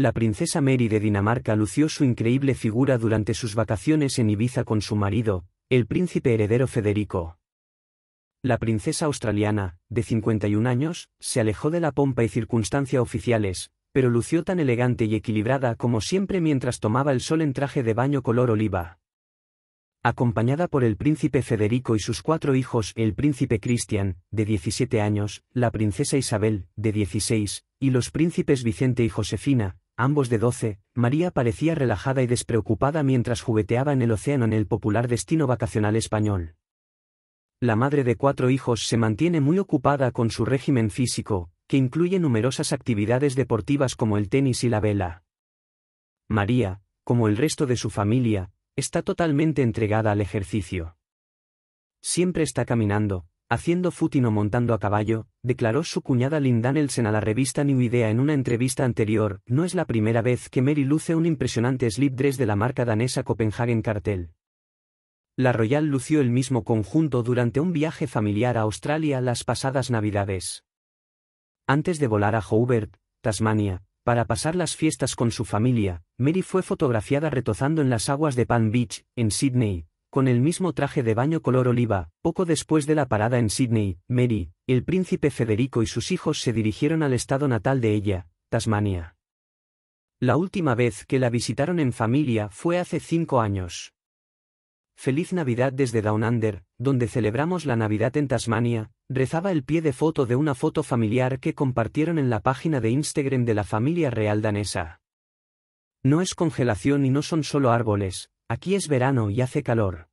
La princesa Mary de Dinamarca lució su increíble figura durante sus vacaciones en Ibiza con su marido, el príncipe heredero Federico. La princesa australiana, de 51 años, se alejó de la pompa y circunstancia oficiales, pero lució tan elegante y equilibrada como siempre mientras tomaba el sol en traje de baño color oliva. Acompañada por el príncipe Federico y sus cuatro hijos, el príncipe Christian, de 17 años, la princesa Isabel, de 16, y los príncipes Vicente y Josefina, ambos de doce, María parecía relajada y despreocupada mientras jugueteaba en el océano en el popular destino vacacional español. La madre de cuatro hijos se mantiene muy ocupada con su régimen físico, que incluye numerosas actividades deportivas como el tenis y la vela. María, como el resto de su familia, está totalmente entregada al ejercicio. Siempre está caminando, haciendo fútino montando a caballo, declaró su cuñada Linda Nelson a la revista New Idea en una entrevista anterior, no es la primera vez que Mary luce un impresionante slip dress de la marca danesa Copenhagen Cartel. La Royal lució el mismo conjunto durante un viaje familiar a Australia las pasadas navidades. Antes de volar a Hobart, Tasmania, para pasar las fiestas con su familia, Mary fue fotografiada retozando en las aguas de Palm Beach, en Sydney, con el mismo traje de baño color oliva, poco después de la parada en Sydney, Mary, el príncipe Federico y sus hijos se dirigieron al estado natal de ella, Tasmania. La última vez que la visitaron en familia fue hace cinco años. Feliz Navidad desde Down donde celebramos la Navidad en Tasmania, rezaba el pie de foto de una foto familiar que compartieron en la página de Instagram de la familia real danesa. No es congelación y no son solo árboles, aquí es verano y hace calor.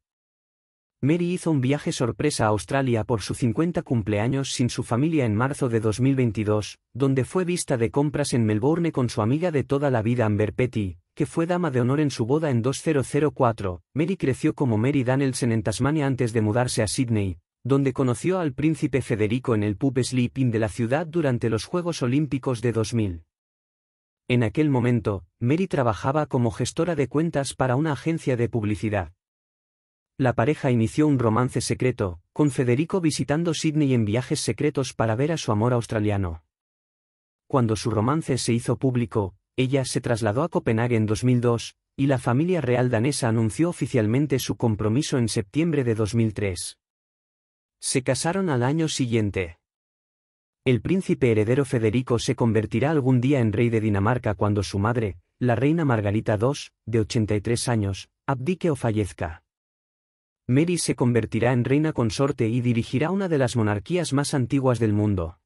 Mary hizo un viaje sorpresa a Australia por su 50 cumpleaños sin su familia en marzo de 2022, donde fue vista de compras en Melbourne con su amiga de toda la vida Amber Petty, que fue dama de honor en su boda en 2004. Mary creció como Mary Danielson en Tasmania antes de mudarse a Sydney, donde conoció al príncipe Federico en el pub Sleeping de la ciudad durante los Juegos Olímpicos de 2000. En aquel momento, Mary trabajaba como gestora de cuentas para una agencia de publicidad. La pareja inició un romance secreto, con Federico visitando sídney en viajes secretos para ver a su amor australiano. Cuando su romance se hizo público, ella se trasladó a Copenhague en 2002, y la familia real danesa anunció oficialmente su compromiso en septiembre de 2003. Se casaron al año siguiente. El príncipe heredero Federico se convertirá algún día en rey de Dinamarca cuando su madre, la reina Margarita II, de 83 años, abdique o fallezca. Mary se convertirá en reina consorte y dirigirá una de las monarquías más antiguas del mundo.